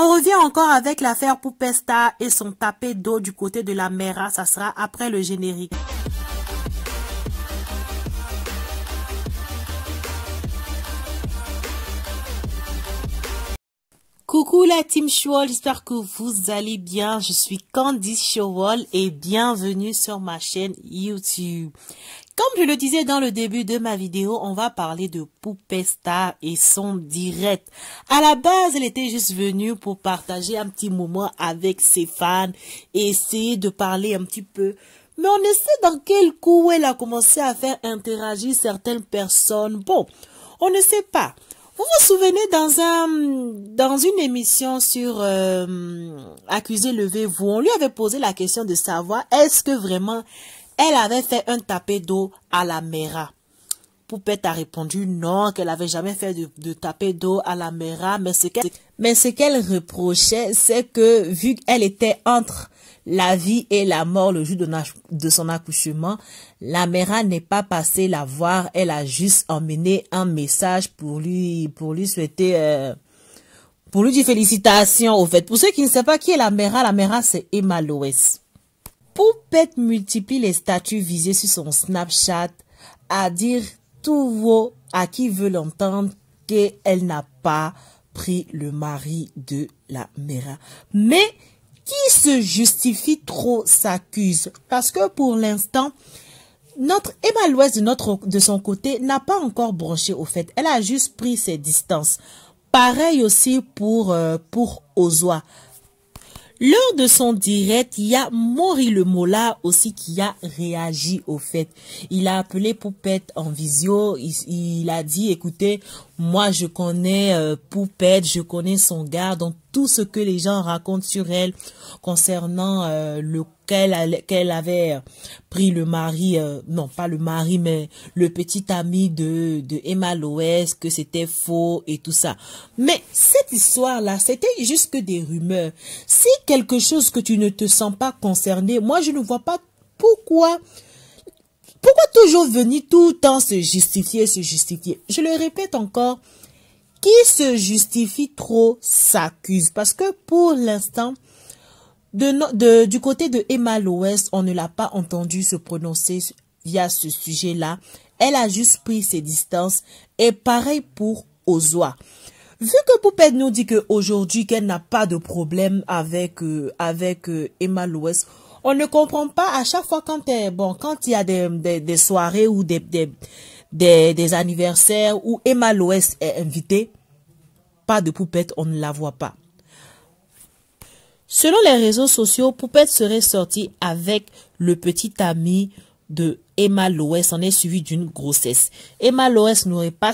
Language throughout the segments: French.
On revient encore avec l'affaire Poupesta et son tapé d'eau du côté de la Mera. Ça sera après le générique. Coucou la team Showall, j'espère que vous allez bien. Je suis Candice Showall et bienvenue sur ma chaîne YouTube. Comme je le disais dans le début de ma vidéo, on va parler de Poupée Star et son direct. À la base, elle était juste venue pour partager un petit moment avec ses fans et essayer de parler un petit peu. Mais on ne sait dans quel coup elle a commencé à faire interagir certaines personnes. Bon, on ne sait pas. Vous vous souvenez dans un dans une émission sur euh, accusé levez-vous, on lui avait posé la question de savoir est-ce que vraiment elle avait fait un tapé d'eau à la mère Poupette a répondu non, qu'elle n'avait jamais fait de, tapé d'eau à la mère mais ce qu'elle ce reprochait, c'est que vu qu'elle était entre la vie et la mort le jour de, son accouchement, la mère n'est pas passée la voir, elle a juste emmené un message pour lui pour lui souhaiter euh, pour lui dire félicitations au fait. Pour ceux qui ne savent pas qui est la mère, la mère, c'est Emma Loès. Poupette multiplie les statuts visés sur son Snapchat à dire tout vaut à qui veut l'entendre qu'elle n'a pas pris le mari de la mère. Mais qui se justifie trop s'accuse parce que pour l'instant, notre Emma de, notre, de son côté n'a pas encore branché au fait. Elle a juste pris ses distances. Pareil aussi pour, euh, pour Ozoa. Lors de son direct, il y a Maury le Mola aussi qui a réagi au fait. Il a appelé Poupette en visio. Il, a dit, écoutez, moi je connais euh, Poupette, je connais son gars, donc tout ce que les gens racontent sur elle concernant euh, le qu'elle avait euh, pris le mari euh, non pas le mari mais le petit ami de de Emma Loès que c'était faux et tout ça mais cette histoire là c'était juste que des rumeurs si quelque chose que tu ne te sens pas concerné moi je ne vois pas pourquoi pourquoi toujours venir tout le temps se justifier se justifier je le répète encore qui se justifie trop s'accuse parce que pour l'instant de, du côté de Emma on ne l'a pas entendu se prononcer via ce sujet-là. Elle a juste pris ses distances et pareil pour Ozoa. Vu que Poupette nous dit qu'aujourd'hui qu'elle n'a pas de problème avec, euh, avec euh, Emma Loès, on ne comprend pas à chaque fois quand bon quand il y a des, des, soirées ou des, des, des, anniversaires où Emma Loès est invitée, pas de poupette, on ne la voit pas. Selon les réseaux sociaux, Poupette serait sortie avec le petit ami de Emma Loès en est suivi d'une grossesse. Emma Loès n'aurait pas,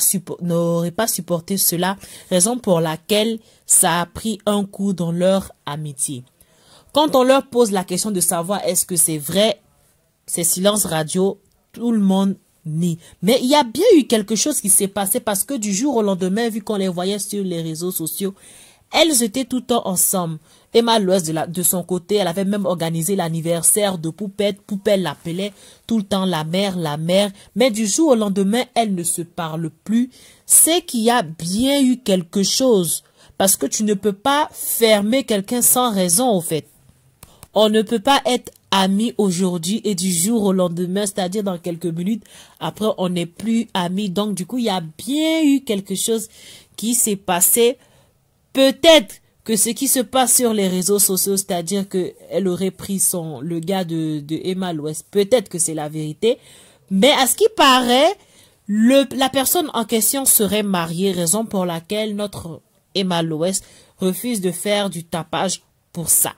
pas, supporté cela, raison pour laquelle ça a pris un coup dans leur amitié. Quand on leur pose la question de savoir est-ce que c'est vrai, c'est silence radio, tout le monde nie. Mais il y a bien eu quelque chose qui s'est passé parce que du jour au lendemain, vu qu'on les voyait sur les réseaux sociaux, elles étaient tout le temps ensemble. Emma Louise de, son côté, elle avait même organisé l'anniversaire de Poupette. Poupette l'appelait tout le temps la mère, la mère. Mais du jour au lendemain, elle ne se parle plus. C'est qu'il y a bien eu quelque chose. Parce que tu ne peux pas fermer quelqu'un sans raison, au fait. On ne peut pas être amis aujourd'hui et du jour au lendemain, c'est-à-dire dans quelques minutes, après on n'est plus amis. Donc du coup, il y a bien eu quelque chose qui s'est passé Peut-être que ce qui se passe sur les réseaux sociaux, c'est-à-dire qu'elle aurait pris son, le gars de, Emma Louest, peut-être que c'est la vérité. Mais à ce qui paraît, la personne en question serait mariée, raison pour laquelle notre Emma Louest refuse de faire du tapage pour ça.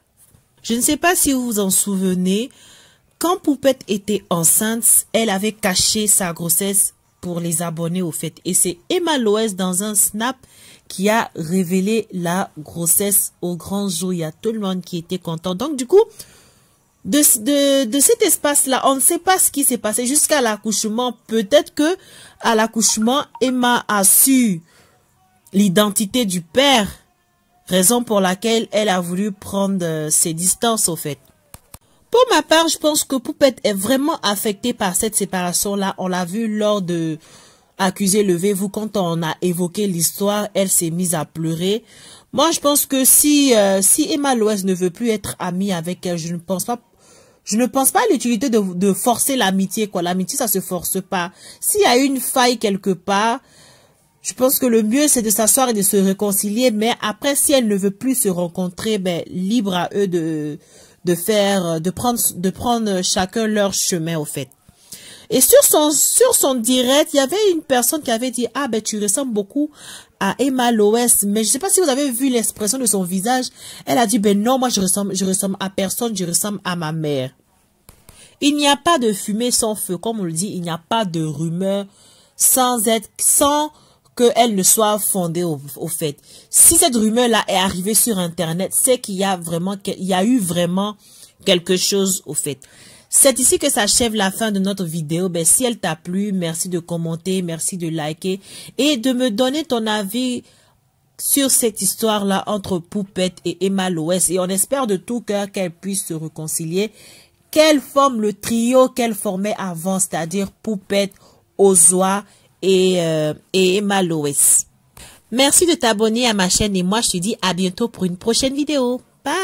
Je ne sais pas si vous vous en souvenez, quand Poupette était enceinte, elle avait caché sa grossesse pour les abonnés au fait. Et c'est Emma l'Ouest dans un snap qui a révélé la grossesse au grand jour. Il y a tout le monde qui était content. Donc, du coup, de, de, cet espace-là, on ne sait pas ce qui s'est passé jusqu'à l'accouchement. Peut-être que à l'accouchement, Emma a su l'identité du père, raison pour laquelle elle a voulu prendre euh, ses distances au fait. Pour ma part, je pense que Poupette est vraiment affectée par cette séparation-là. On l'a vu lors de accusé, levez-vous, quand on a évoqué l'histoire, elle s'est mise à pleurer. Moi, je pense que si, euh, si Emma Loès ne veut plus être amie avec elle, je ne pense pas je ne pense pas à l'utilité de, forcer l'amitié, quoi. L'amitié, ça se force pas. S'il y a une faille quelque part, je pense que le mieux, c'est de s'asseoir et de se réconcilier. Mais après, si elle ne veut plus se rencontrer, ben, libre à eux de, de faire, de prendre, de prendre chacun leur chemin, au fait. Et sur son, direct, il y avait une personne qui avait dit, ah ben tu ressembles beaucoup à Emma Loès. Mais je ne sais pas si vous avez vu l'expression de son visage. Elle a dit, ben non, moi je ressemble, je ressemble à personne, je ressemble à ma mère. Il n'y a pas de fumée sans feu, comme on le dit, il n'y a pas de rumeur sans être, sans qu'elle ne soit fondée au, fait. Si cette rumeur-là est arrivée sur Internet, c'est qu'il y a vraiment, qu'il y a eu vraiment quelque chose au fait. C'est ici que s'achève la fin de notre vidéo. Ben, si elle t'a plu, merci de commenter, merci de liker et de me donner ton avis sur cette histoire-là entre Poupette et Emma Loès. Et on espère de tout cœur qu'elles puissent se réconcilier. Quelle forme le trio qu'elles formait avant, c'est-à-dire Poupette, Ozoa et, euh, et Emma Loès. Merci de t'abonner à ma chaîne et moi je te dis à bientôt pour une prochaine vidéo. Bye